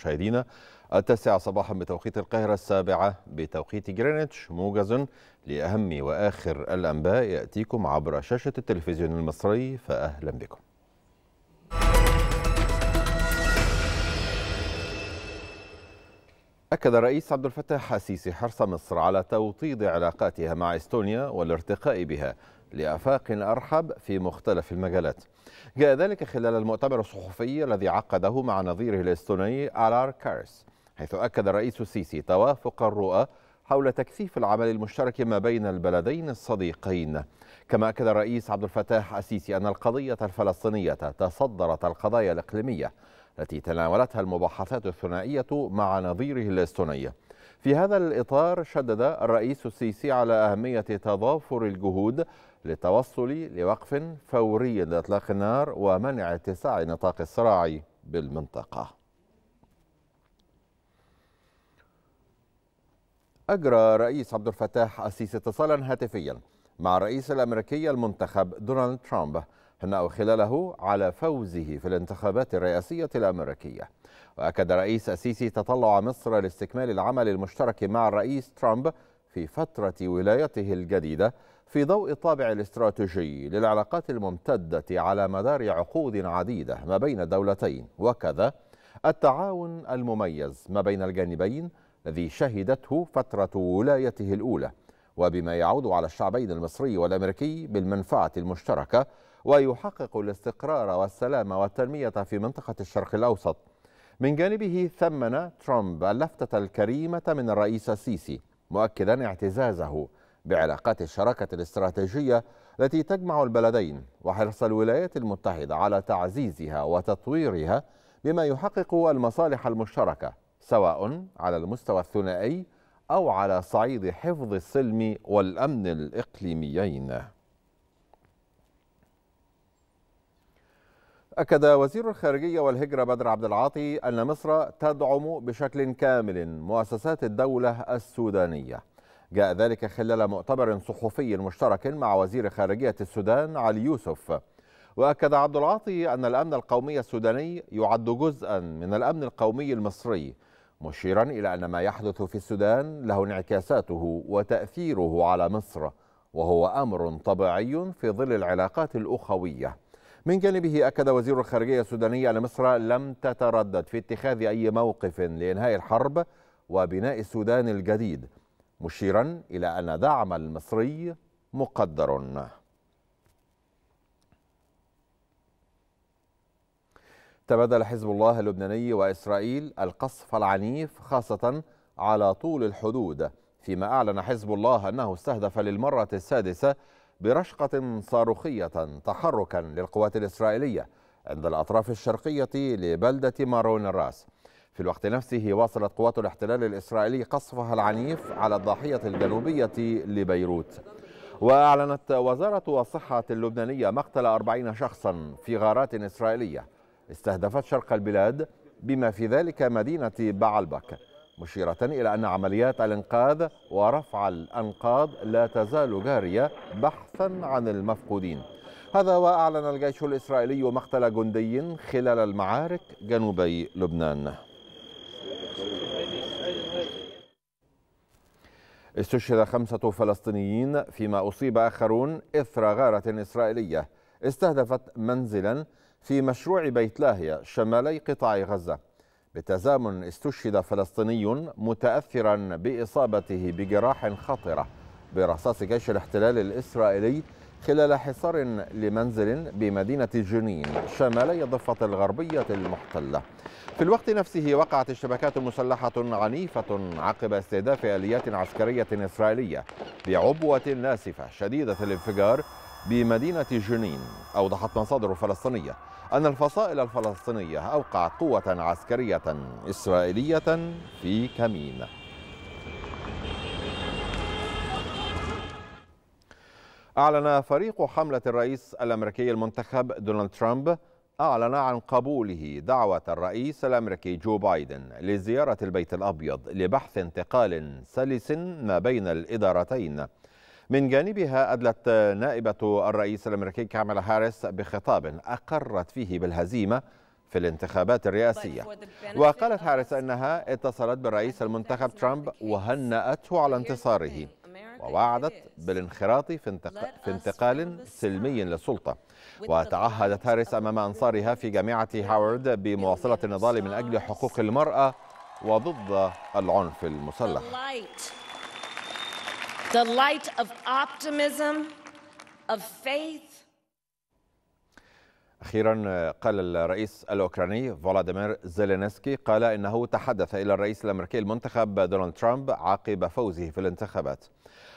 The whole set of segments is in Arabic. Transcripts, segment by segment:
مشاهدينا التاسعة صباحا بتوقيت القاهرة السابعة بتوقيت جرينتش موجز لأهم وآخر الأنباء يأتيكم عبر شاشة التلفزيون المصري فأهلا بكم أكد الرئيس عبد الفتاح السيسي حرص مصر على توطيد علاقاتها مع إستونيا والارتقاء بها لآفاق أرحب في مختلف المجالات جاء ذلك خلال المؤتمر الصحفي الذي عقده مع نظيره الاستوني ألار كارس حيث أكد الرئيس السيسي توافق الرؤى حول تكثيف العمل المشترك ما بين البلدين الصديقين كما أكد الرئيس عبد الفتاح السيسي أن القضية الفلسطينية تصدرت القضايا الإقليمية التي تناولتها المباحثات الثنائية مع نظيره الاستوني في هذا الإطار شدد الرئيس السيسي على أهمية تضافر الجهود للتوصل لوقف فوري لإطلاق النار ومنع اتساع نطاق الصراع بالمنطقة أجرى رئيس عبد الفتاح السيسي اتصالا هاتفيا مع الرئيس الأمريكي المنتخب دونالد ترامب أو خلاله على فوزه في الانتخابات الرئاسية الأمريكية وأكد رئيس السيسي تطلع مصر لاستكمال العمل المشترك مع الرئيس ترامب في فترة ولايته الجديدة في ضوء الطابع الاستراتيجي للعلاقات الممتدة على مدار عقود عديدة ما بين الدولتين وكذا التعاون المميز ما بين الجانبين الذي شهدته فترة ولايته الأولى وبما يعود على الشعبين المصري والأمريكي بالمنفعة المشتركة ويحقق الاستقرار والسلام والتنمية في منطقة الشرق الأوسط من جانبه ثمن ترامب اللفتة الكريمة من الرئيس السيسي مؤكدا اعتزازه بعلاقات الشراكة الاستراتيجية التي تجمع البلدين وحرص الولايات المتحدة على تعزيزها وتطويرها بما يحقق المصالح المشتركة سواء على المستوى الثنائي أو على صعيد حفظ السلم والأمن الإقليميين أكد وزير الخارجية والهجرة بدر عبد العاطي أن مصر تدعم بشكل كامل مؤسسات الدولة السودانية جاء ذلك خلال مؤتمر صحفي مشترك مع وزير خارجية السودان علي يوسف وأكد عبد العاطي أن الأمن القومي السوداني يعد جزءا من الأمن القومي المصري مشيرا إلى أن ما يحدث في السودان له انعكاساته وتأثيره على مصر وهو أمر طبيعي في ظل العلاقات الأخوية من جانبه أكد وزير الخارجية السوداني أن مصر لم تتردد في اتخاذ أي موقف لإنهاء الحرب وبناء السودان الجديد مشيرا إلى أن دعم المصري مقدر تبادل حزب الله اللبناني وإسرائيل القصف العنيف خاصة على طول الحدود فيما أعلن حزب الله أنه استهدف للمرة السادسة برشقة صاروخية تحركا للقوات الإسرائيلية عند الأطراف الشرقية لبلدة مارون الراس في الوقت نفسه واصلت قوات الاحتلال الإسرائيلي قصفها العنيف على الضاحية الجنوبية لبيروت وأعلنت وزارة الصحة اللبنانية مقتل 40 شخصا في غارات إسرائيلية استهدفت شرق البلاد بما في ذلك مدينة بعلبك مشيرة إلى أن عمليات الإنقاذ ورفع الأنقاض لا تزال جارية بحثا عن المفقودين هذا وأعلن الجيش الإسرائيلي مقتل جندي خلال المعارك جنوبي لبنان استشهد خمسة فلسطينيين فيما أصيب آخرون إثر غارة إسرائيلية استهدفت منزلا في مشروع بيت لاهيا شمالي قطاع غزة بتزامن استشهد فلسطيني متأثرا بإصابته بجراح خطرة برصاص جيش الاحتلال الإسرائيلي خلال حصار لمنزل بمدينة جنين شمالي الضفة الغربية المحتلة في الوقت نفسه وقعت اشتباكات مسلحة عنيفة عقب استهداف آليات عسكرية إسرائيلية بعبوة ناسفة شديدة الانفجار بمدينة جنين أوضحت مصادر فلسطينية أن الفصائل الفلسطينية أوقعت قوة عسكرية إسرائيلية في كمين أعلن فريق حملة الرئيس الأمريكي المنتخب دونالد ترامب أعلن عن قبوله دعوة الرئيس الأمريكي جو بايدن لزيارة البيت الأبيض لبحث انتقال سلس ما بين الإدارتين من جانبها أدلت نائبة الرئيس الأمريكي كاميلا هاريس بخطاب أقرت فيه بالهزيمة في الانتخابات الرئاسية وقالت هاريس أنها اتصلت بالرئيس المنتخب ترامب وهنأته على انتصاره ووعدت بالانخراط في, انتق... في انتقال سلمي للسلطة وتعهدت هاريس أمام أنصارها في جامعة هاورد بمواصلة النضال من أجل حقوق المرأة وضد العنف المسلح The light of optimism, of faith. أخيرا قال الرئيس الأوكراني فولاديمير زيلينسكي قال إنه تحدث إلى الرئيس الأمريكي المنتخب دونالد ترامب عقب فوزه في الانتخابات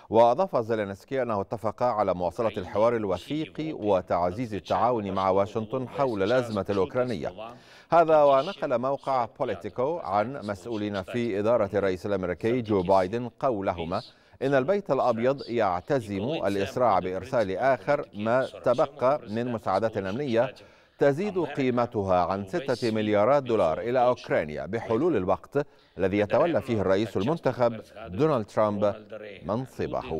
وأضاف زيلينسكي أنه اتفق على مواصلة الحوار الوثيقي وتعزيز التعاون مع واشنطن حول الأزمة الأوكرانية هذا ونقل موقع بوليتيكو عن مسؤولين في إدارة الرئيس الأمريكي جو بايدن قولهما إن البيت الأبيض يعتزم الإسراع بإرسال آخر ما تبقى من مساعدات أمنية تزيد قيمتها عن 6 مليارات دولار إلى أوكرانيا بحلول الوقت الذي يتولى فيه الرئيس المنتخب دونالد ترامب منصبه.